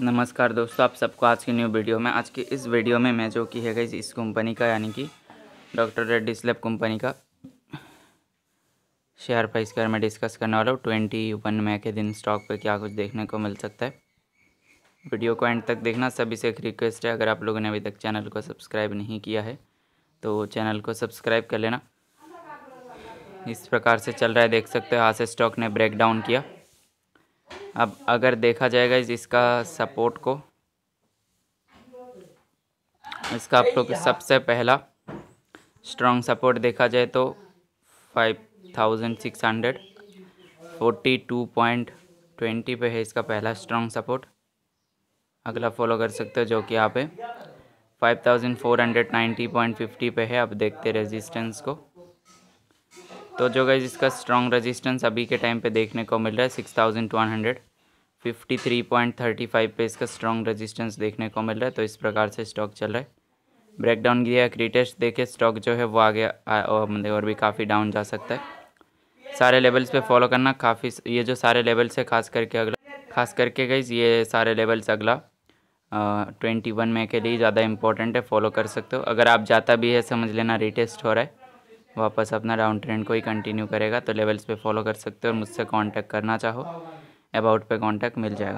नमस्कार दोस्तों आप सबको आज की न्यू वीडियो में आज की इस वीडियो में मैं जो की है गई इस कंपनी का यानी कि डॉक्टर रेड्डी स्लेब कंपनी का शेयर प्राइस के बारे में डिस्कस करने वाला हूँ ट्वेंटी वन मई के दिन स्टॉक पे क्या कुछ देखने को मिल सकता है वीडियो को एंड तक देखना सभी से एक रिक्वेस्ट है अगर आप लोगों ने अभी तक चैनल को सब्सक्राइब नहीं किया है तो चैनल को सब्सक्राइब कर लेना इस प्रकार से चल रहा है देख सकते हो आज से स्टॉक ने ब्रेक डाउन किया अब अगर देखा जाएगा इसका सपोर्ट को इसका आप लोग सबसे पहला स्ट्रॉन्ग सपोर्ट देखा जाए तो five thousand six hundred forty two point twenty पे है इसका पहला स्ट्रॉन्ग सपोर्ट अगला फॉलो कर सकते हो जो कि आप पे five thousand four hundred ninety point fifty पे है अब देखते रेजिस्टेंस को तो जो गई इसका स्ट्रॉन्ग रेजिस्टेंस अभी के टाइम पे देखने को मिल रहा है सिक्स थाउजेंड वन हंड्रेड 53.35 पे इसका स्ट्रॉन्ग रेजिस्टेंस देखने को मिल रहा है तो इस प्रकार से स्टॉक चल रहा है ब्रेकडाउन किया क्रिटेस्ट देखे स्टॉक जो है वो आगे मतलब और भी काफ़ी डाउन जा सकता है सारे लेवल्स पे फॉलो करना काफ़ी ये जो सारे लेवल्स है खास करके अगला खास करके गई ये सारे लेवल्स अगला ट्वेंटी वन में के लिए ज़्यादा इंपॉर्टेंट है फॉलो कर सकते हो अगर आप जाता भी है समझ लेना रिटेस्ट हो रहा है वापस अपना डाउन ट्रेंड को ही कंटिन्यू करेगा तो लेवल्स पे फॉलो कर सकते हो और मुझसे कांटेक्ट करना चाहो अबाउट पे कांटेक्ट मिल जाएगा